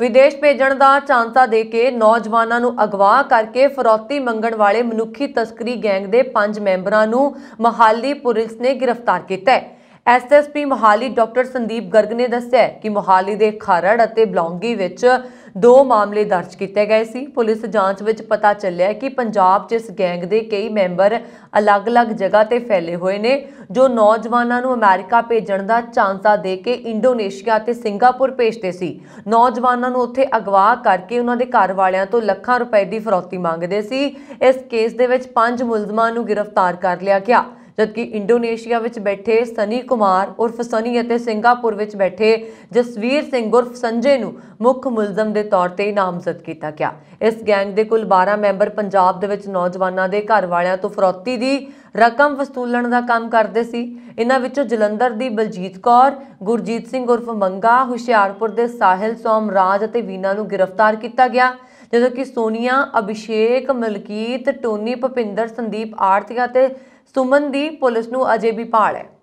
ਵਿਦੇਸ਼ ਭੇਜਣ ਦਾ ਚਾਂਸਾ ਦੇ ਕੇ ਨੌਜਵਾਨਾਂ ਨੂੰ ਅਗਵਾ ਕਰਕੇ ਫਰੌਤੀ ਮੰਗਣ ਵਾਲੇ ਮਨੁੱਖੀ ਤਸਕਰੀ ਗੈਂਗ ਦੇ 5 ਮੈਂਬਰਾਂ ਨੂੰ ਮਹਾਲੀ ਪੁਲਿਸ ਨੇ ਗ੍ਰਿਫਤਾਰ ਕੀਤਾ ਹੈ ਐਸਐਸਪੀ ਮਹਾਲੀ ਡਾਕਟਰ ਸੰਦੀਪ ਗਰਗ ਨੇ ਦੱਸਿਆ ਕਿ ਮਹਾਲੀ ਦੇ ਖਾਰੜ ਅਤੇ ਬਲੌਂਗੀ ਵਿੱਚ ਦੋ ਮਾਮਲੇ ਦਰਜ ਕੀਤੇ ਗਏ ਸੀ ਪੁਲਿਸ ਜਾਂਚ ਵਿੱਚ ਪਤਾ ਚੱਲਿਆ ਕਿ ਪੰਜਾਬ 'ਚ ਇਸ ਗੈਂਗ ਦੇ ਕਈ ਮੈਂਬਰ ਅਲੱਗ-ਅਲੱਗ ਜਗ੍ਹਾ ਤੇ ਫੈਲੇ ਹੋਏ ਨੇ ਜੋ ਨੌਜਵਾਨਾਂ ਨੂੰ ਅਮਰੀਕਾ ਭੇਜਣ ਦਾ ਚਾਂਸਾ ਦੇ ਕੇ ਇੰਡੋਨੇਸ਼ੀਆ ਤੇ ਸਿੰਗਾਪੁਰ ਭੇਜਦੇ ਸੀ ਨੌਜਵਾਨਾਂ ਨੂੰ ਉੱਥੇ ਅਗਵਾ ਕਰਕੇ ਉਹਨਾਂ ਦੇ ਘਰ ਵਾਲਿਆਂ ਤੋਂ ਲੱਖਾਂ ਰੁਪਏ ਦੀ ਫਰੌਤੀ ਮੰਗਦੇ ਸੀ ਇਸ ਕੇਸ ਦੇ ਵਿੱਚ ਪੰਜ ਮੁਲਜ਼ਮਾਂ ਨੂੰ ਗ੍ਰਿਫਤਾਰ ਕਰ ਲਿਆ ਗਿਆ ਜਦਕਿ ਇੰਡੋਨੇਸ਼ੀਆ ਵਿੱਚ ਬੈਠੇ ਸਨੀ ਕੁਮਾਰ ਉਰਫ ਸਨੀ ਅਤੇ ਸਿੰਗਾਪੁਰ ਵਿੱਚ ਬੈਠੇ ਜਸਵੀਰ ਸਿੰਘ ਉਰਫ ਸੰਜੇ ਨੂੰ ਮੁੱਖ ਮੁਲਜ਼ਮ ਦੇ ਤੌਰ ਤੇ ਨਾਮਜ਼ਦ ਕੀਤਾ ਗਿਆ ਇਸ ਗੈਂਗ ਦੇ ਕੁੱਲ 12 ਮੈਂਬਰ ਪੰਜਾਬ ਦੇ ਵਿੱਚ ਨੌਜਵਾਨਾਂ ਦੇ ਘਰ ਵਾਲਿਆਂ ਤੋਂ ਫਰੋਤੀ ਦੀ ਰਕਮ ਵਸੂਲਣ ਦਾ ਕੰਮ ਕਰਦੇ ਸੀ ਇਹਨਾਂ ਵਿੱਚੋਂ ਜਲੰਧਰ ਦੀ ਬਲਜੀਤ ਕੌਰ ਗੁਰਜੀਤ ਸਿੰਘ ਉਰਫ ਮੰਗਾ ਹੁਸ਼ਿਆਰਪੁਰ ਦੇ ਸਾਹਿਲ ਸੋਮਰਾਜ ਅਤੇ ਵੀਨਾ ਨੂੰ ਗ੍ਰਿਫਤਾਰ ਕੀਤਾ ਗਿਆ ਜਦੋਂ ਕਿ ਸੋਨੀਆ ਅਭਿਸ਼ੇਕ ਮਲਕੀਤ ਟੋਨੀ ਭਪਿੰਦਰ ਸੰਦੀਪ ਆਰਤੀਆ ਤੇ ਸੁਮਨ ਦੀ ਪੁਲਿਸ ਨੂੰ ਅਜੇ ਵੀ ਭਾਲ ਹੈ